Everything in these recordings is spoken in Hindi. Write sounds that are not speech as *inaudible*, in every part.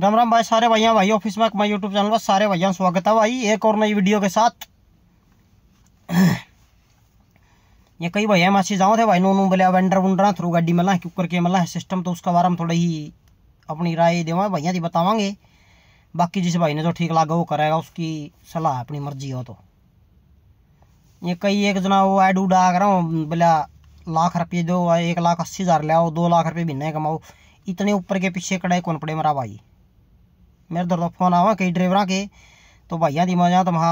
राम राम भाई सारे भैया भाई ऑफिस में मैं यूट्यूब चैनल पर सारे भैया स्वागत है भाई एक और नई वीडियो के साथ ये कई भैया मासी जाओ थे भाई नू नू बोले वेंडर वुंडर थ्रू गाड़ी मिला क्यों करके है सिस्टम तो उसका बारे में थोड़ी ही अपनी राय देवा भैया जी बतावागे बाकी जिस भाई ने जो ठीक लागे वो करेगा उसकी सलाह अपनी मर्जी हो तो ये कई एक जना वो एड उड आ रहा बोला लाख रुपये दो एक लाख अस्सी हज़ार लिया दो लाख रुपये महीने कमाओ इतने ऊपर के पीछे कड़ाई कौन पड़े मेरा भाई मेरे दर फोन आवा कई ड्राइवर के तो भाइया दी मजा तो महा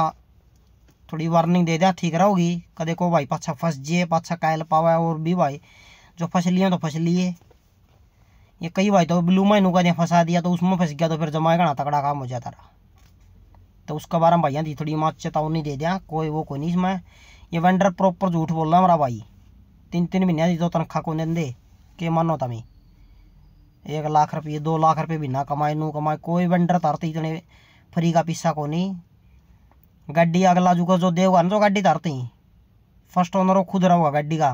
थोड़ी वार्निंग दे दिया ठीक रहोगी कदे को भाई पाछा फंस जाइए पाछा कायल पावा और भी भाई जो फंस लिए तो फंस लिए ये कई भाई तो ब्लू माइनू का फंसा दिया तो उसमें फंस गया तो फिर जमाएगा घना तगड़ा काम हो जाए तारा तो उसका बारे में भैया दी थोड़ी माँ चेतावनी दे दिया कोई वो कोई नहीं इसमें ये वेंडर प्रॉपर झूठ बोल रहा मेरा भाई तीन तीन महीने दी तो तनख्वाह को दे के मानो तभी एक लाख रुपये दो लाख रुपये भी ना कमाए नू कमाए कोई वेंडर तरते इतने फ्री का पिस्सा को नहीं गड्डी अगला जुगा जो देगा ना जो गाड़ी तरते ही फर्स्ट ओनर वो खुद रहोगा गाड़ी का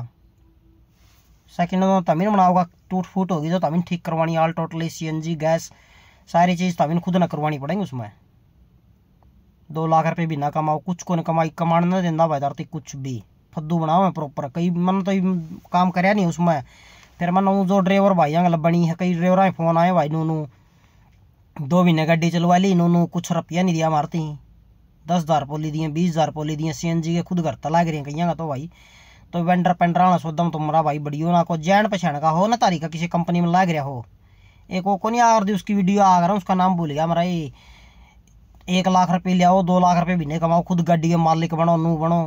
सेकेंड ओनर तमीन बनाओगा टूट फूट होगी तो तमीन ठीक करवानी आल टोटली सीएनजी गैस सारी चीज़ तमीन खुद ना करवानी पड़ेंगी उसमें दो लाख रुपये भी ना कमाओ कुछ को ना कमाई कमा ना देना भाई तरते कुछ भी फद्दू बनाओ मैं प्रॉपर कई मन तो काम कराया नहीं उसमें फिर मैं नू जो ड्राइवर भाई आंग बनी है कई ड्राइवर फोन आए भाई नूनू दो महीने गड्डी चलवा ली नूनू कुछ रुपया नहीं दिया मारती दस हज़ार पोली दिए बीस हज़ार पोली दिए सी एन जी के खुद घर तला गिरे कहीं तो भाई तो वेंडर पेंडर आना सोदम तुम्हारा भाई बड़ियो ना को जैन पहचान का हो ना तारीख का किसी कंपनी में लाग रहा हो एक वो को नहीं आ रही उसकी वीडियो आ रहा उसका नाम भूल गया हमारा ये एक लाख रुपये ले दो लाख रुपये महीने कमाओ खुद गाड़ी के मालिक बनो नू बनो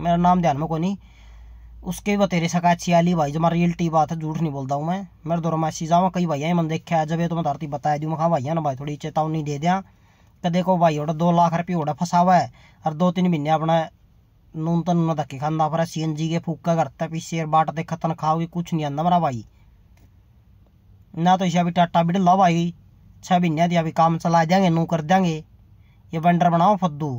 मेरा नाम ध्यान में को नहीं उसके बतेरे सका छियाली भाई जो मैं रियलिटी बात है झूठ नहीं बोलता हूँ मैं मेरे दौर मैसेज ऐसी जाऊँ कई भैया मन देखा है जब ये तो मैं धरती बताया दूँ हाँ भाई ना भाई थोड़ी चेतावनी दे दें कि देखो भाई ओडा दो लाख रुपये ओडा फंसा हुआ है और दो तीन महीने अपना नून तो नून धक्के खाना फिर सी एन जी के फूका करता भी शेर बाट देखा तनख्वाह होगी कुछ नहीं आंदा मेरा भाई ना तो इसे अभी टाटा बिडला भाई छह महीने दिया अभी काम चला देंगे नू कर देंगे ये वेंडर बनाओ फद्दू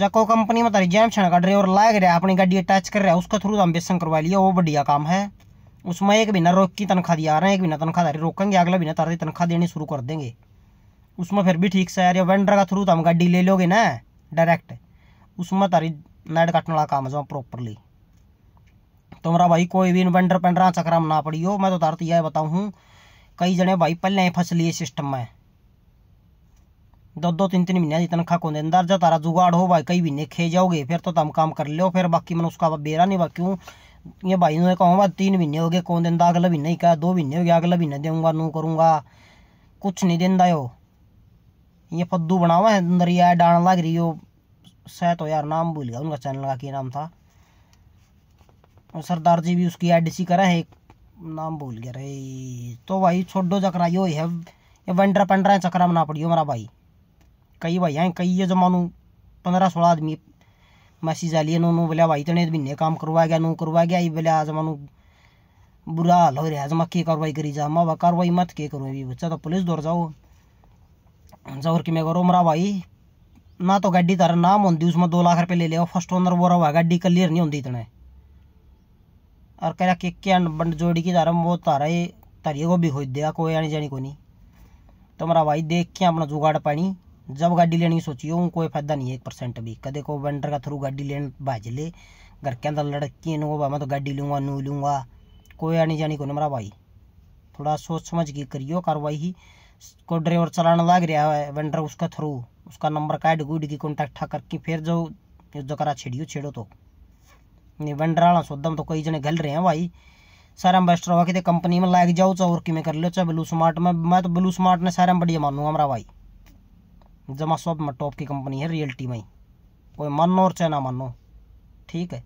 जको कंपनी में तारी जैम छण का ड्राइवर लाग रहा है अपनी गाड़ी अटैच कर रहा है उसका थ्रू हम बेसन करवा लिया वो बढ़िया काम है उसमें एक बिना रोक की तनख्वाह दिया रहे हैं एक बिना तनख्वाह तारी रोकेंगे अगला बिना तारी तनख्वाह देनी शुरू कर देंगे उसमें फिर भी ठीक से यार वेंडर का थ्रू तो हम गाड़ी ले लोगे ना डायरेक्ट उसमें तारी नैट काटने वाला काम है जो प्रॉपरली तुम्हारा भाई कोई भी वेंडर पेंडर चक्रम ना पड़ी हो मैं तो तार तो यह बताऊँ कई जने भाई पहले ही फंस लिए सिस्टम में दो दो तीन तीन महीने की तनखा को अंदर जो तारा जुगाड़ हो भाई कई महीने खे जाओगे फिर तो तुम काम कर लो फिर बाकी मैंने उसका बेरा नहीं क्यों ये भाई ने कहा भाई तीन महीने हो गए कौन दिन अगला महीने ही कहा दो महीने हो गया अगला महीने दूंगा नू करूँगा कुछ नहीं देंदा यो ये फद्दू बनावा है अंदर ये डाण लग रही हो सह तो यार नाम भूल गया उनका चैनल का क्या नाम था सरदार जी भी उसकी एड सी करा है नाम भूल गया रे तो भाई छोड़ो चक्रा यो है ये वेंडरा पेंडरा चक्रा बना पड़ियो मेरा भाई कई भाई हैं कई ये जमानू पंद्रह सोलह आदमी मैसेज आ लिए नू बोलिया भाई तेने महीने काम करवाया गया नू करवाया गया ये बोलिया जमानू बुरा हाल हो रहा जमा के कार्रवाई करी जा मा कार्रवाई मत के करूँ अभी बच्चा तो पुलिस दौर जाओ जोर कि मैं करो मरा भाई ना तो गाड़ी तारा नाम होती उसमें दो लाख रुपये ले लिया फर्स्ट ओनर बोरा हुआ गाड़ी क्लियर नहीं होती इतने और कह रहा के बंड जोड़ी की तारा वो तारा ही तारी को भी खोज दिया कोई आनी जानी को नहीं तो मरा भाई देख के अपना जुगाड़ पानी जब गाड़ी लेनी सोचियो कोई फायदा नहीं है एक परसेंट भी कदे को वेंडर का थ्रू गाड़ी लेन भाज ले घर के अंदर लड़की नो मैं तो गाड़ी लूँगा नू लूँगा कोई आनी जानी को नमरा भाई थोड़ा सोच समझ के करियो कार्रवाई ही को ड्राइवर चलाना लग रहा है वेंडर उसका थ्रू उसका नंबर कार्ड गुड की कॉन्टैक्ट ठा करके फिर जो जो करा छेड़ियो छेड़ो तो नहीं वेंडर वाला सौदम तो कई जने घल रहे हैं भाई सारे एम्बेस्टर हुआ कि कंपनी में लाग जाओ चाहो और किमें कर लो चाहे ब्लू स्मार्ट में मैं तो ब्लू स्मार्ट ने सारे बढ़िया मानूंगा हमारा भाई जमा सब में टॉप की कंपनी है रियल्टी में कोई मानो और चाहे ना मानो ठीक है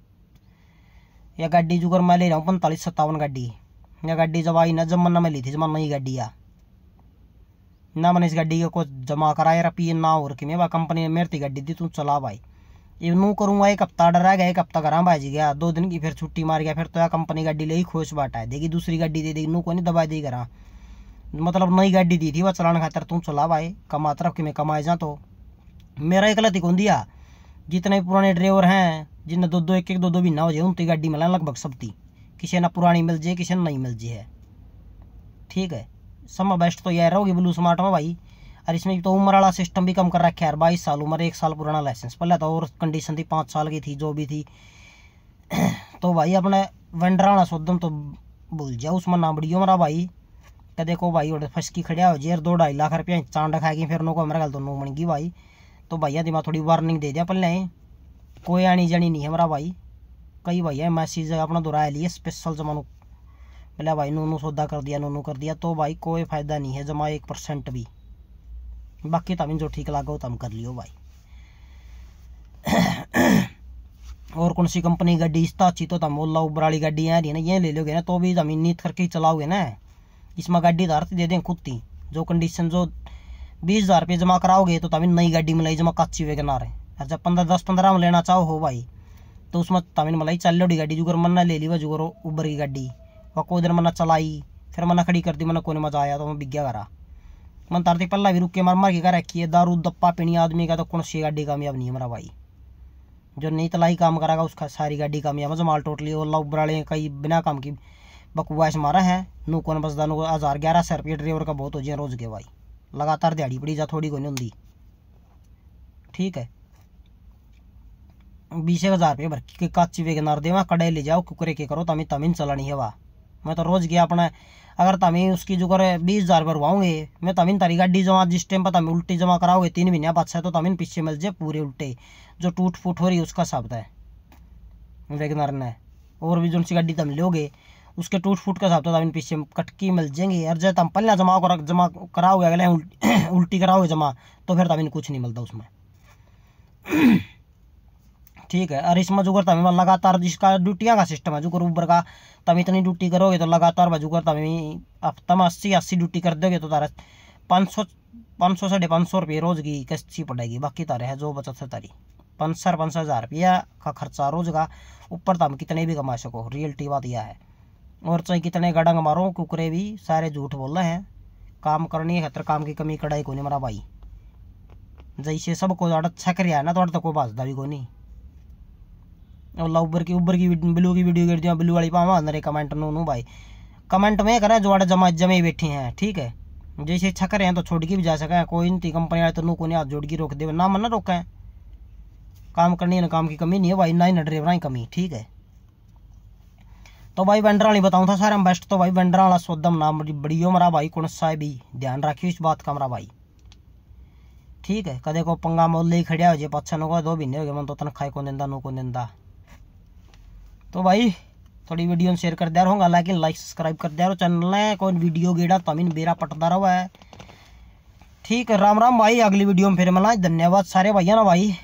यह गाड़ी जुगर मैं ले रहा हूँ पैंतालीस सत्तावन गाड़ी यह गाड़ी जब आई ना जब मन में ली थी जब मन नई गाड़ी आ ना मैंने इस गाड़ी का कुछ जमा कराया रपी ना और कि मैं कंपनी ने मेरे गाड़ी दी तू चला भाई ये नू करूँगा एक हफ्ता डरा गया एक हफ्ता करा भाई जी गया दो दिन की फिर छुट्टी मार गया फिर तो यह कंपनी गाड़ी ले ही खोज बाटा है देगी दूसरी गाड़ी दे देगी नू को नहीं दबा दी करा मतलब नई गाड़ी दी थी वह चलाने खातर तू चला भाई कमा तरफ कि मैं कमाए जा तो मेरा एक गलती कौन दिया जितने पुराने ड्राइवर हैं जितने दो दो एक एक दो दो महीना हो जाए उनती गाड़ी मिला लगभग सब थी किसी ने पुरानी मिल जाए किसी ने नहीं मिल जाए ठीक है सब बेस्ट तो यह रहोगी ब्लू स्मार्ट में भाई और इसमें तो उम्र वाला सिस्टम भी कम कर रखा है यार बाईस साल उम्र एक साल पुराना लाइसेंस पहले तो और कंडीशन थी पाँच साल की थी जो भी थी *clears throat* तो भाई अपने वेंडर वाला सौदम तो भूल जाओ उसमें ना बड़ी उम्र भाई तो देखो भाई और फसकी खड़ा हो यार दो ढाई लाख रुपया चांड खाएगी फिर उनको हमारे गल दोनों तो बन गई भाई तो भैया दिमाग थोड़ी वार्निंग दे दिया पल्ले कोई आनी जानी नहीं हमारा भाई कई भैया मैसेज अपना दोहराया लिए स्पेशल जमा पहले भाई नूनू सौदा कर दिया नूनू कर दिया तो भाई कोई फ़ायदा नहीं है जमा एक परसेंट भी बाकी तमीन जो ठीक लागो तम कर लियो भाई और कौन सी कंपनी गाड़ी इस तो तम ओला उबर वाली गाड़ी है ना ये ले लोगे ना तो भी जमीन नीत करके चलाओगे ना इसमें गाड़ी धार दे दें खुद थी जो कंडीशन जो बीस हज़ार रुपये जमा कराओगे तो तभी नई गाड़ी मिलाई जमा काची वेगनार है और पंद्रह दस पंद्रह में लेना चाहो हो भाई तो उसमें तमिन मलाई चल लोडी गाड़ी जुगर मन्ना ले ली वह जुगर उबर की गाड़ी वह को उधर मन्ना चलाई फिर मना खड़ी कर दी मना कोने मजा आया तो मैं बिग्या करा मन तारते पल्ला भी रुक के मर मर के घर रखी है दारू दप्पा पीनी आदमी का तो कौन सी गाड़ी कामयाब नहीं है मेरा भाई जो नहीं तलाई काम करेगा उसका सारी गाड़ी कामयाब जमाल टोटली और लव बराड़े कई बिना काम की बकवास मारा है नू कौन बसदा नू हज़ार ग्यारह सौ रुपये ड्राइवर का बहुत हो जाए रोज़ के भाई लगातार दिहाड़ी पड़ी जा थोड़ी को नहीं होंगी ठीक है बीस एक हज़ार रुपये भर के काची वे के नार देवा कड़े ले जाओ कुकरे के करो तमी तमीन चलानी है वाह मैं तो रोज़ गया अपना अगर तमी उसकी जो करे बीस हज़ार रुपये भरवाऊँगे मैं तमीन तारी गाड़ी जमा जिस टाइम पर तमी उल्टी जमा कराओगे तीन महीने बाद से तो तमीन पीछे मिल जाए पूरे उल्टे जो टूट फूट हो रही है उसका शब्द है वेगनर ने और भी जो सी गाड़ी तम लोगे उसके टूट फूट का हिसाब था तो इन पीछे कटकी मिल जाएंगी जब हम पल्ला जमा कर जमा कराओगे अगले *clears throat* उल्टी कराओगे जमा तो फिर तब इन कुछ नहीं मिलता उसमें *clears throat* ठीक है और इसमें जुगर तभी लगातार इसका ड्यूटियाँ का सिस्टम है जुगर ऊबर का तब इतनी ड्यूटी करोगे तो लगातार में जुगर तभी अब तम अस्सी अस्सी ड्यूटी कर दोगे तो तारा पाँच सौ पाँच सौ साढ़े पाँच सौ रुपये रोज की किस्ती पड़ेगी बाकी तारे है जो बचत है तारी पंसर पंसर हज़ार रुपया का खर्चा रोज का ऊपर तुम कितने भी कमा सको रियल्टी बात यह है और चाहे कितने गडंग मारो कुकरे भी सारे झूठ बोल रहे हैं काम करनी है खतर काम की कमी कड़ाई को नहीं मरा भाई जैसे को अड़ अच्छा कर ना तो अड़ तक तो भाजता भी को नहीं उबर की उबर की ब्लू की वीडियो गिर दिया ब्लू वाली पावा अंदर कमेंट नो नू भाई कमेंट में करें जो आड़े जमा जमे बैठी हैं ठीक है जैसे छक रहे हैं तो छोड़ के भी जा सके कोई नहीं कंपनी वाले तो नू को नहीं हाथ जोड़ के रोक दे ना मना रोकें काम करनी है ना काम की कमी नहीं है भाई ना ही ना ड्राइवर की कमी ठीक है तो भाई वेंडर वाली बताऊँ था सर हम बेस्ट तो भाई वेंडर वाला सोदम नाम बड़ी उमरा भाई कौन सा है भी ध्यान रखियो इस बात का मरा भाई ठीक है कदे को पंगा मोल ही खड़िया हो जाए पाछा नुका दो महीने हो गए मन तो तनखाई को दिता नू कौन देंदा तो भाई थोड़ी वीडियो शेयर कर दिया रहूँगा लेकिन लाइक सब्सक्राइब कर दिया चैनल ने कोई वीडियो गेड़ा तो मीन बेरा पटता रहा है ठीक है राम राम भाई अगली वीडियो में फिर मिला धन्यवाद सारे भैया ना भाई